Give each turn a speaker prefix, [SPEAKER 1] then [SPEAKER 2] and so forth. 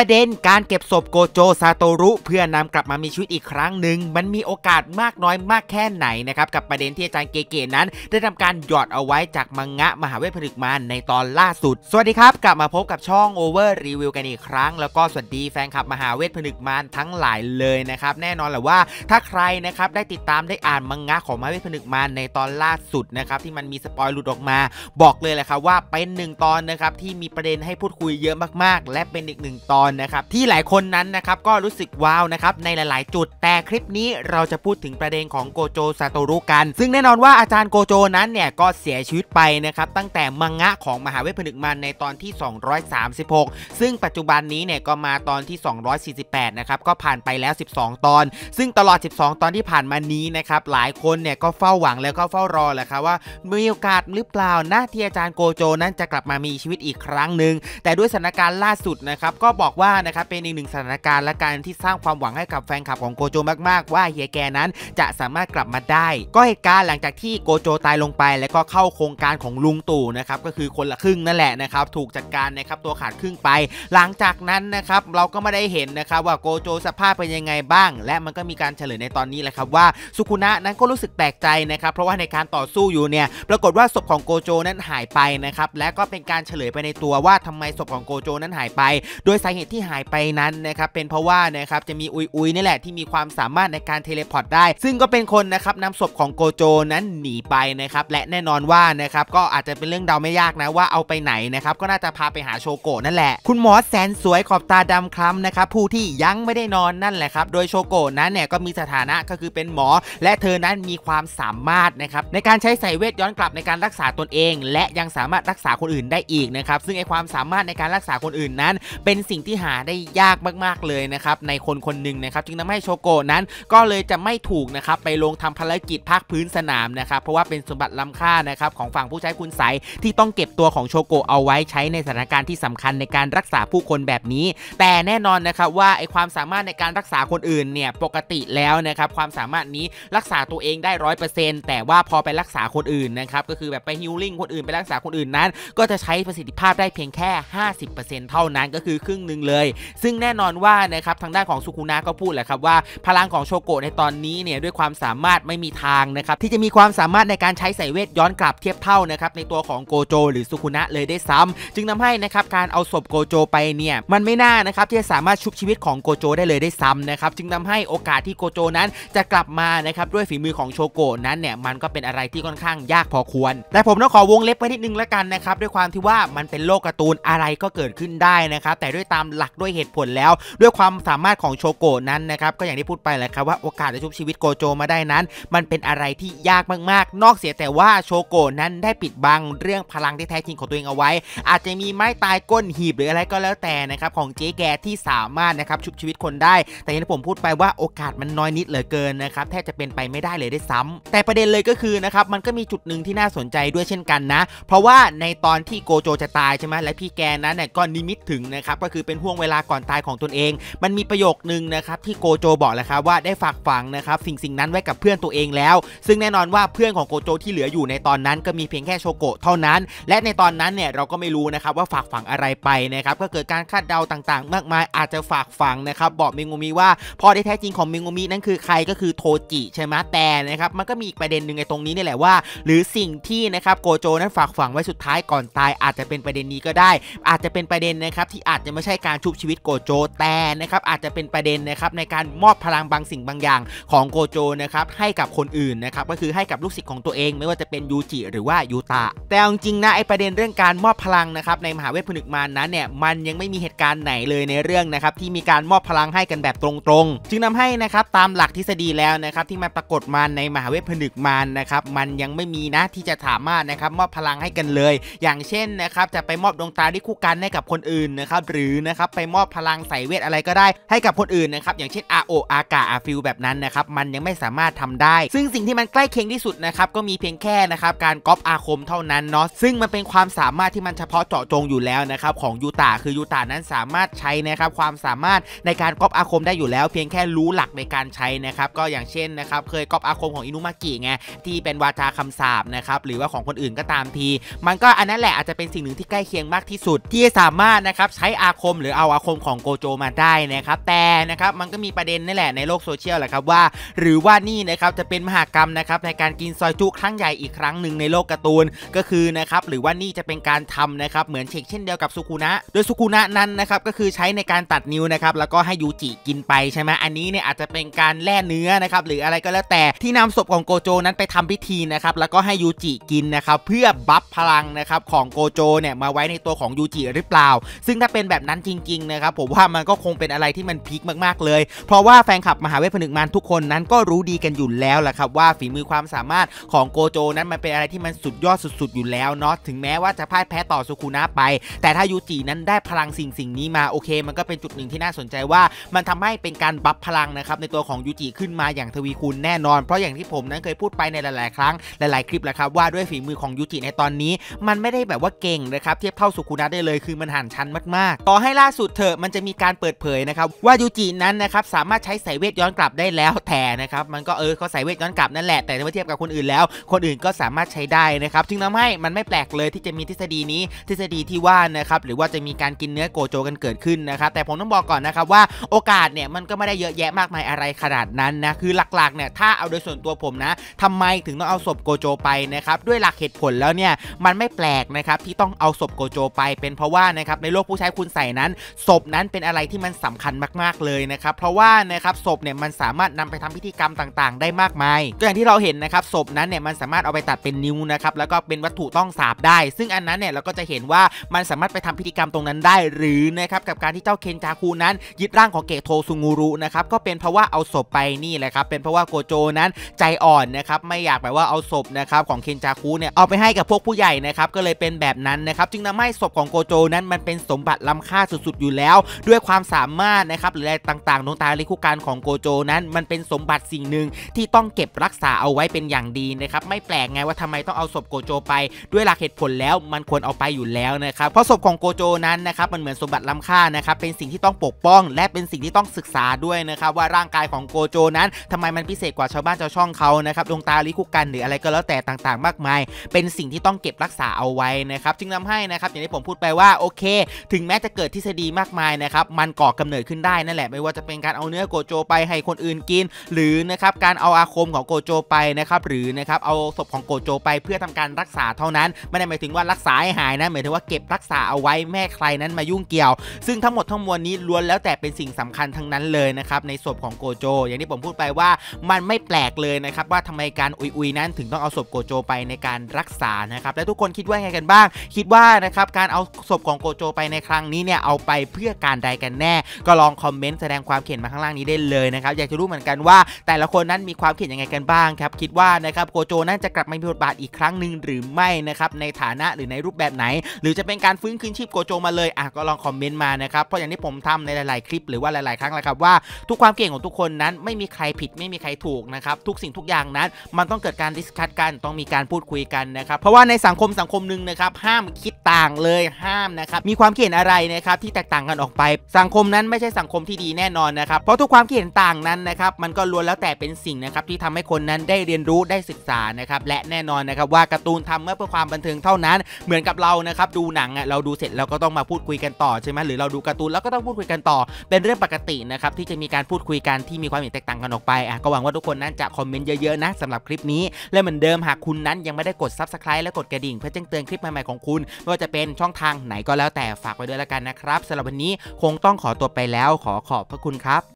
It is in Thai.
[SPEAKER 1] ประเด็นการเก็บศพโกโจซาโตรุเพื่อนำกลับมามีชีวิตอีกครั้งหนึ่ง มันมีโอกาสมากน้อยมากแค่ไหนนะครับกับประเด็นที่อาจารย์เกเกนั้นได้ทำการหยอดเอาไว้จากมังงะ มหาเวทผลึกมานในตอนล่าสุด สวัสดีครับกลับมาพบกับช่อง Over r e ีวิวกันอีกครั้ง แล้วก็สวัสดีแฟนคลับมหาเวทผลึกมานทั้งหลายเลยนะครับแน่นอนแหละว่า ถ้าใครนะครับได้ติดตามได้อ่านมังงะของมหาเวทผลึกมานในตอนล่าสุดนะครับที่มันมีสปอยล์หลุดออกมาบอกเลยแหละครับว่าเป็นหนึ่งตอนนะครับที่มีประเด็นให้พูดคุยเยอะมากๆและเป็นอีกหนึ่งตอนรนะครับที่หลายคนนั้นนะครับก็รู้สึกว้าวนะครับในหลาย ๆ จุดแต่คลิปนี้เราจะพูดถึงประเด็นของโกโจซาโตรุกัน ซึ่งแน่นอนว่าอาจารย์โกโจนั้นเนี่ยก็เสียชีวิตไปนะครับตั้งแต่มังงะของมหาเวทผนึกมันในตอนที่ 236 ซึ่งปัจจุบันนี้เนี่ยก็มาตอนที่ 248นะครับก็ผ่านไปแล้ว 12 ตอน ซึ่งตลอด 12 ตอนที่ผ่านมานี้นะครับหลายคนเนี่ยก็เฝ้าหวังแล้วก็เฝ้ารอแหละครับว่ามีโอกาสหรือเปล่านะที่อาจารย์โกโจนั้นจะกลับมามีชีวิตอีกครั้งหนึ่งแต่ด้วยสถานการณ์ล่าสุดนะครับก็บอกว่านะครับเป็นอีกหนึ่งสถานการณ์และการที่สร้างความหวังให้กับแฟนคลับของโกโจมากๆว่าเฮียแกนั้นจะสามารถกลับมาได้ ก็เหตุการณ์หลังจากที่โกโจตายลงไปแล้วก็เข้าโครงการของลุงตู่นะครับก็คือคนละครึ่งนั่นแหละนะครับถูกจัดการนะครับตัวขาดครึ่งไป หลังจากนั้นนะครับเราก็ไม่ได้เห็นนะครับว่าโกโจสภาพเป็นยังไงบ้าง และมันก็มีการเฉลยในตอนนี้แหละครับว่าสุคุนะนั้นก็รู้สึกแปลกใจนะครับเพราะว่าในการต่อสู้อยู่เนี่ยปรากฏว่าศพของโกโจนั้นหายไปนะครับและก็เป็นการเฉลยไปในตัวว่าทำไมศพของโกโจนั้นหายไป โดยสาเเหตุที่หายไปนั้นนะครับ เป็นเพราะว่านะครับจะมีอุยอุยนี่แหละที่มีความสามารถในการเทเลพอร์ตได้ ซึ่งก็เป็นคนนะครับนำศพของโกโจนั้นหนีไปนะครับและแน่นอนว่านะครับก็อาจจะเป็นเรื่องเดาไม่ยากนะว่าเอาไปไหนนะครับก็น่าจะพาไปหาโชโกนั่นแหละ คุณหมอแสนสวยขอบตาดำคล้ำนะครับผู้ที่ยังไม่ได้นอนนั่นแหละครับโดยโชโกนั้นเนี่ยก็มีสถานะก็คือเป็นหมอ และเธอนั้นมีความสามารถนะครับในการใช้ใส่เวทย้อนกลับในการรักษาตนเอง และยังสามารถรักษาคนอื่นได้อีกนะครับซึ่งไอความสามารถในการรักษาคนอื่นนั้น เป็นสิ่งที่หาได้ยากมาก ๆ เลยนะครับในคนคนหนึ่งนะครับจึงทำให้โชโก นั้นก็เลยจะไม่ถูกนะครับไปลงทำภารกิจ ภาคพื้นสนาม นะครับ เพราะว่าเป็นสมบัติล้าค่านะครับของฝั่งผู้ใช้คุณใสที่ต้องเก็บตัวของโชโกเอาไว้ใช้ในสถานการณ์ที่สำคัญในการรักษาผู้คนแบบนี้ แต่แน่นอนนะครับว่าไอความสามารถในการรักษาคนอื่นเนี่ยปกติแล้วนะครับความสามารถนี้รักษาตัวเองได้ร้อยเปอร์เซ็นต์แต่ว่าพอไปรักษาคนอื่นนะครับก็คือแบบไปฮิลลิ่งคนอื่นไปรักษาคนอื่นนั้น ก็จะใช้ประสิทธิภาพได้เพียงแค่ 50%เท่านั้นก็คือครึ่งนึงึงเลยซึ่งแน่นอนว่านะครับทางด้านของสุคุนะก็พูดแหละครับว่าพลังของโชโกะในตอนนี้เนี่ยด้วยความสามารถไม่มีทางนะครับที่จะมีความสามารถในการใช้สายเวทย้อนกลับเทียบเท่านะครับในตัวของโกโจ หรือสุคุนะเลยได้ซ้ำ จึงทาให้นะครับการเอาศพโกโจไปเนี่ยมันไม่น่านะครับที่จะสามารถชุบชีวิตของโกโจได้เลยได้ซ้ำนะครับจึงทำให้โอกาสที่โกโจนั้นจะกลับมานะครับด้วยฝีมือของโชโกะนั้นเนี่ยมันก็เป็นอะไรที่ค่อนข้างยากพอควรแต่ผมต้องขอวงเล็บไว้นิดนึงแล้วกันนะครับด้วยความที่ว่ามันเป็นโลกการ์ตูนอะไรก็เกิดขึ้นได้นะครับแต่ด้วยตามามหลักด้วยเหตุผลแล้ว ด้วยความสามารถของโชโกะนั้นนะครับก็อย่างที่พูดไปแหละครับว่าโอกาสจะชุบชีวิตโกโจมาได้นั้น มันเป็นอะไรที่ยากมากๆ นอกเสียแต่ว่าโชโกะนั้นได้ปิดบัง เรื่องพลังที่แท้จริงของตัวเองเอาไว้ อาจจะมีไม้ตายก้นหีบหรืออะไรก็แล้วแต่นะครับของเจ๊แกที่สามารถนะครับชุบชีวิตคนได้ แต่อย่างที่ผมพูดไปว่าโอกาสมันน้อยนิดเหลือเกินนะครับแทบจะเป็นไปไม่ได้เลยได้ซ้ำ แต่ประเด็นเลยก็คือนะครับมันก็มีจุดหนึ่งที่น่าสนใจด้วยเช่นกันนะเพราะว่าในตอนที่โกโจจะตายใช่ไหมและพี่แกนั้นเนี่ยก็นิมิตถึงนะครับก็คือเป็น็นห่วงเวลาก่อนตายของตนเอง มันมีประโยคนึงนะครับที่โกโจบอกแหละครับว่าได้ฝากฝังนะครับสิ่งสิ่งนั้นไว้กับเพื่อนตัวเองแล้ว ซึ่งแน่นอนว่าเพื่อนของโกโจที่เหลืออยู่ในตอนนั้น ก็มีเพียงแค่โชโกะเท่านั้น และในตอนนั้นเนี่ยเราก็ไม่รู้นะครับว่าฝากฝังอะไรไปนะครับก็เกิดการคาดเดาต่างๆมากมาย อาจจะฝากฝังนะครับบอกเมงุมิว่า พ่อได้แท้จริงของเมงุมินั้นคือใครก็คือโทจิใช่ไหมแต่นะครับมันก็มีอีกประเด็นหนึ่งในตรงนี้นี่แหละว่า หรือสิ่งที่นะครับโกโจนั้นฝากฝังไว้สุดท้ายก่อนตาย อาจจะเป็นประเด็นนี้ก็ได้ อาจจะเป็นประเด็นนะครับที่อาจจะไม่ใช่การชุบชีวิตโกโจแต่นะครับ อาจจะเป็นประเด็นนะครับในการมอบพลังบางสิ่งบางอย่าง ของโกโจนะครับให้กับคนอื่นนะครับ ก็คือให้กับลูกศิษย์ของตัวเอง ไม่ว่าจะเป็นยูจิ หรือว่ายูตะแต่จริงนะไอประเด็นเรื่องการมอบพลังนะครับ ในมหาเวทผนึกมานนั้นเนี่ยมันยังไม่มีเหตุการณ์ไหนเลยในเรื่องนะครับ ที่มีการมอบพลังให้กันแบบตรงๆจึงทาให้นะครับตามหลักทฤษฎีแล้วนะครับ ที่มาปรากฏมาในมหาเวทผนึกมานนะครับ มันยังไม่มีนะที่จะสามารถนะครับ มอบพลังให้กันเลย อย่างเช่นนะครับจะไปมอบดวงตาที่คู่กันให้กับคนอื่นนะครับ หรือนะครับไปมอบพลังใส่เวทอะไรก็ได้ให้กับคนอื่นนะครับอย่างเช่นอาโออากาอาฟิลแบบนั้นนะครับมันยังไม่สามารถทำได้ ซึ่งสิ่งที่มันใกล้เคียงที่สุดนะครับก็มีเพียงแค่นะครับการก๊อปอาคมเท่านั้นเนาะซึ่งมันเป็นความสามารถที่มันเฉพาะเจาะจงอยู่แล้วนะครับของยูตาคือยูตานั้นสามารถใช้นะครับความสามารถในการก๊อปอาคมได้อยู่แล้ว เพียงแค่รู้หลักในการใช้นะครับก็อย่างเช่นนะครับเคยก๊อปอาคมของอินุมากิไงที่เป็นวาจาคำสาบนะครับหรือว่าของคนอื่นก็ตามที มันก็อันนั้นแหละอาจจะเป็นสิ่งหนึ่งที่ใกล้เคียงมากที่สุด ที่สามารถนะครับใช้อาคมหรือเอาอาคมของโกโจมาได้นะครับ แต่นะครับมันก็มีประเด็นนี่แหละในโลกโซเชียลแหละครับว่าหรือว่านี่นะครับจะเป็นมหากรรมนะครับในการกินซอยจุครั้งใหญ่อีกครั้งหนึ่งในโลกการ์ตูนก็คือนะครับหรือว่านี่จะเป็นการทำนะครับเหมือนเชกเช่นเดียวกับสุกุนะ โดยสุกุนะนั้นนะครับก็คือใช้ในการตัดนิ้วนะครับแล้วก็ให้ยูจิกินไปใช่ไหมอันนี้เนี่ยอาจจะเป็นการแล่เนื้อนะครับหรืออะไรก็แล้วแต่ที่นำศพของโกโจนั้นไปทำพิธีนะครับแล้วก็ให้ยูจิกินนะครับเพื่อบัฟพลังนะครับของโกโจเนี่ยมาไว้ในตัวของยูจิหรือเปล่า ซึ่งถ้าเป็นแบบนั้นจริง ๆ นะครับผมว่ามันก็คงเป็นอะไรที่มันพีคมากๆเลย เพราะว่าแฟนคลับมหาเวทผนึกมานทุกคนนั้นก็รู้ดีกันอยู่แล้วลหะครับว่าฝีมือความสามารถของโกโจนั้นมันเป็นอะไรที่มันสุดยอดสุดๆ อยู่แล้วเนาะถึงแม้ว่าจะพ่ายแพ้ต่อสุคุนะไป แต่ถ้ายูจินั้นได้พลังสิ่งสิ่งนี้มาโอเค มันก็เป็นจุดหนึ่งที่น่าสนใจว่า มันทำให้เป็นการบัฟพลังนะครับในตัวของยูจิขึ้นมาอย่างทวีคูณแน่นอน เพราะอย่างที่ผมนั้นเคยพูดไปในหลายๆ ครั้งหลายๆคลิปแหละครับว่าด้วยฝีมือของยูจิในตอนนี้ มันไม่ได้แบบว่าเก่งนะครับเทียบเท่าสุคุนะได้เลยคือมันห่านชั้นมากๆ ต่อใล่าสุดเถอะมันจะมีการเปิดเผยนะครับว่ายูจินั้นนะครับสามารถใช้สายเวทย้อนกลับได้แล้วแต่นะครับมันก็เออเขาสายเวทย้อนกลับนั่นแหละแต่เมื่อเทียบกับคนอื่น แล้วคนอื่นก็สามารถใช้ได้นะครับจึงทำให้มันไม่แปลกเลยที่จะมีทฤษฎีนี้ทฤษฎีที่ว่านะครับหรือว่าจะมีการกินเนื้อโกโจกันเกิดขึ้นนะครับแต่ผมต้องบอกก่อนนะครับว่า โอกาสเนี่ยมันก็ไม่ได้เยอะแยะมากมายอะไรขนาดนั้นนะคือหลักๆเนี่ยถ้าเอาโดยส่วนตัวผมนะทำไมถึงต้องเอาศพโกโจไปนะครับด้วยหลักเหตุผลแล้วเนี่ยมันไม่แปลกนะครับที่ต้องเอาศพโกโจไปเป็นเพราะว่านะครับในโลกผู้ใช้คุณใส่นั้นศพนั้นเป็นอะไรที่มันสำคัญมากๆ เลยนะครับ เพราะว่านะครับศพเนี่ยมันสามารถนำไปทำพิธีกรรมต่างๆได้มากมายก็อย่างที่เราเห็นนะครับศพนั้นเนี่ยมันสามารถเอาไปตัดเป็นนิ้วนะครับแล้วก็เป็นวัตถุต้องสาบได้ ซึ่งอันนั้นเนี่ยเราก็จะเห็นว่ามันสามารถไปทำพิธีกรรมตรงนั้นได้ หรือนะครับกับการที่เจ้าเคนจาคูนั้นยึดร่างของเกโทซุงูรุนะครับก็เป็นเพราะว่าเอาศพไปนี่แหละครับเป็นเพราะว่าโกโจนั้นใจอ่อนนะครับไม่อยากแบบว่าเอาศพนะครับของเคนจาคูเนี่ยเอาไปให้กับพวกผู้ใหญ่นะครับก็เลยเป็นแบบนั้นนะครับจึงทำให้ศพของโกโจนั้นมันเป็นสมบัติล้ำค่าสสุดๆอยู่แล้วด้วยความสามารถนะครับหรืออะไรต่างๆ ดวงตาลิคุการของโกโจนั้น มันเป็นสมบัติสิ่งหนึ่งที่ต้องเก็บรักษาเอาไว้เป็นอย่างดีนะครับไม่แปลกไงว่าทำไมต้องเอาศพโกโจไปด้วยหลักเหตุผลแล้วมันควรเอาไปอยู่แล้วนะครับเพราะศพของโกโจนั้นนะครับมันเหมือนสมบัติล้าค่านะครับเป็นสิ่งที่ต้องปกป้อง และเป็นสิ่งที่ต้องศึกษาด้วยนะครับว่าร่างกายของโกโจ นั้นทำไมมันพิเศษกว่าชาวบ้านชาวช่องเขานะครับดวงตาลิคุกัน หรืออะไรก็แล้วแต่ต่างๆ มากมาย เป็นสิ่งที่ต้องเก็บรักษาเอาไว้นะครับจึงทำให้นะครับอย่างที่ผมพูดไปว่าโอเค ถึงแม้จะเกิดทฤษฎีมากมายนะครับมันก่อกำเนิดขึ้นได้นั่นแหละไม่ว่าจะเป็นการเอาเนื้อโกโจไปให้คนอื่นกิน หรือนะครับการเอาอาคมของโกโจไปนะครับหรือนะครับเอาศพของโกโจไปเพื่อทำการรักษาเท่านั้น ไม่ได้หมายถึงว่ารักษาให้หายนะหมายถึงว่าเก็บรักษาเอาไว้แม่ใครนั้นมายุ่งเกี่ยว ซึ่งทั้งหมดทั้งมวลนี้ล้วนแล้วแต่เป็นสิ่งสำคัญทั้งนั้นเลยนะครับในศพของโกโจอย่างที่ผมพูดไปว่ามันไม่แปลกเลยนะครับว่าทำไมการอุยอุยนั้น ถึงต้องเอาศพโกโจไปในการรักษานะครับและทุกคนคิดว่าไงกันบ้าง คิดว่านะครับการเอาศพของโกโจไปในครั้งนี้เนี่ยเอาไปเพื่อการใดกันแน่ก็ลองคอมเมนต์แสดงความเห็นมาข้างล่างนี้ได้เลยนะครับอยากจะรู้เหมือนกันว่าแต่ละคนนั้นมีความเห็นยังไงกันบ้างครับคิดว่านะครับโกโจน่าจะกลับมามีบทบาทอีกครั้งหนึ่งหรือไม่นะครับในฐานะหรือในรูปแบบไหน หรือจะเป็นการฟื้นคืนชีพโกโจ มาเลยอ่ะก็ลองคอมเมนต์มานะครับเพราะอย่างที่ผมทำในหลายๆคลิปหรือว่าหลาย ๆครั้งแล้วครับ ว่าทุกความเก่งของทุกคนนั้นไม่มีใครผิด ไม่มีใครถูกนะครับทุกสิ่งทุกอย่างนั้น มันต้องเกิดการดิสคัตกันต้องมีการพูดคุยกันนะครับเพราะว่าในสังคมสังคมหนึ่งนะครับห้ามคิดต่างเลยห้ามนะครับมีความเก่งอะไรนะครับที่แตกต่างกันออกไป สังคมนั้นไม่ใช่สังคมที่ดีแน่นอนนะครับ เพราะทุกความคิดเห็นต่างนั้นนะครับ มันก็ล้วนแล้วแต่เป็นสิ่งนะครับ ที่ทำให้คนนั้นได้เรียนรู้ได้ศึกษานะครับ และแน่นอนนะครับ ว่าการ์ตูนทำเมื่อเพื่อความบันเทิงเท่านั้น เหมือนกับเรานะครับ ดูหนังอ่ะเราดูเสร็จเราก็ต้องมาพูดคุยกันต่อใช่ไหมหรือเราดูการ์ตูนแล้วก็ต้องพูดคุยกันต่อ เป็นเรื่องปกตินะครับ ที่จะมีการพูดคุยกันที่มีความเห็นแตกต่างกันออกไปอ่ะก็หวังว่าทุกคนนั้นจะคอมเมนต์เยอะๆนะสำหรับคลิปนี้และเหมือนเดิมหากคุณนั้นยังไม่ได้กด Subscribe และกดกระดิ่ง เพื่อแจ้งเตือนคลิปใหม่ๆของคุณไม่ว่าจะเป็นช่องทางไหนก็แล้วแต่ฝากไว้ด้วยแล้วกันนะครับับสำหรับวันนี้ คงต้องขอตัวไปแล้วขอขอบพระคุณครับ